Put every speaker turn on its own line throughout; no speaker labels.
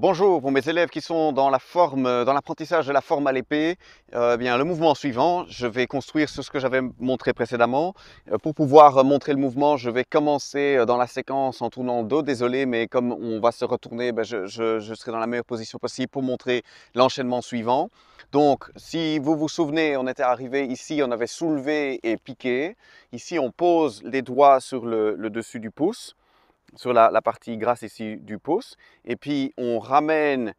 Bonjour pour mes élèves qui sont dans euh, l'apprentissage de la forme à l'épée. Euh, bien, le mouvement suivant, je vais construire sur ce que j'avais montré précédemment. Euh, pour pouvoir montrer le mouvement, je vais commencer dans la séquence en tournant dos. Désolé, mais comme on va se retourner, ben, je, serai dans la meilleure position possible pour montrer l'enchaînement suivant. Donc, si vous vous souvenez, on était arrivé ici, on avait soulevé et piqué. Ici, on pose les doigts sur le dessus du pouce sur la, partie grasse ici du pouce. Et puis on ramène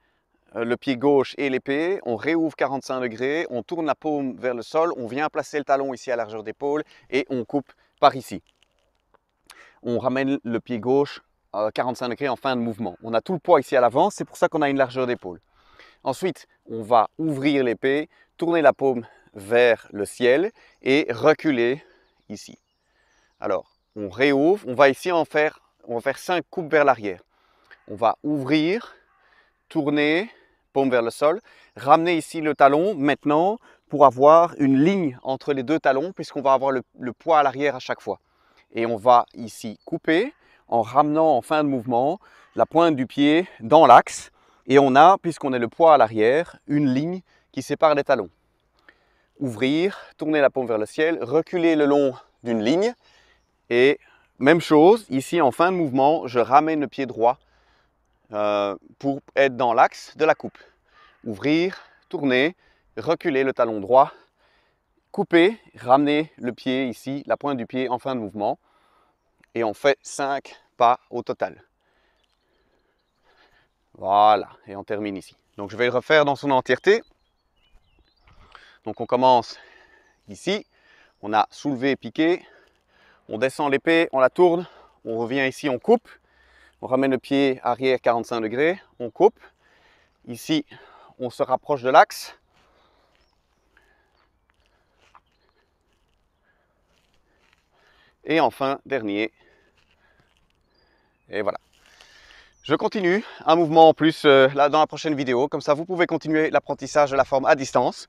euh, le pied gauche et l'épée, on réouvre 45 degrés, on tourne la paume vers le sol, on vient placer le talon ici à largeur d'épaule et on coupe par ici. On ramène le pied gauche à euh, 45 degrés en fin de mouvement. On a tout le poids ici à l'avant, c'est pour ça qu'on a une largeur d'épaule. Ensuite, on va ouvrir l'épée, tourner la paume vers le ciel et reculer ici. Alors, on réouvre, on va ici en faire on va faire 5 coupes vers l'arrière. On va ouvrir, tourner, paume vers le sol, ramener ici le talon maintenant pour avoir une ligne entre les deux talons puisqu'on va avoir le, poids à l'arrière à chaque fois. Et on va ici couper en ramenant en fin de mouvement la pointe du pied dans l'axe et on a, puisqu'on a le poids à l'arrière, une ligne qui sépare les talons. Ouvrir, tourner la paume vers le ciel, reculer le long d'une ligne et même chose, ici en fin de mouvement, je ramène le pied droit euh, pour être dans l'axe de la coupe. Ouvrir, tourner, reculer le talon droit, couper, ramener le pied ici, la pointe du pied en fin de mouvement. Et on fait 5 pas au total. Voilà, et on termine ici. Donc je vais le refaire dans son entièreté. Donc on commence ici, on a soulevé, piqué, on descend l'épée, on la tourne, on revient ici, on coupe. On ramène le pied arrière 45 degrés, on coupe. Ici, on se rapproche de l'axe. Et enfin, dernier. Et voilà. Je continue un mouvement en plus euh, là dans la prochaine vidéo. Comme ça, vous pouvez continuer l'apprentissage de la forme à distance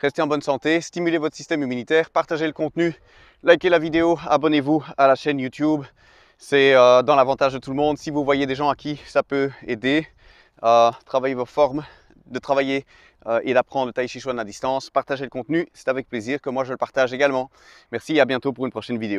restez en bonne santé, stimulez votre système immunitaire, partagez le contenu, likez la vidéo, abonnez-vous à la chaîne YouTube. C'est euh, dans l'avantage de tout le monde. Si vous voyez des gens à qui ça peut aider, à euh, travaillez vos formes de travailler euh, et d'apprendre le Tai Chi Chuan à distance, partagez le contenu, c'est avec plaisir que moi je le partage également. Merci et à bientôt pour une prochaine vidéo.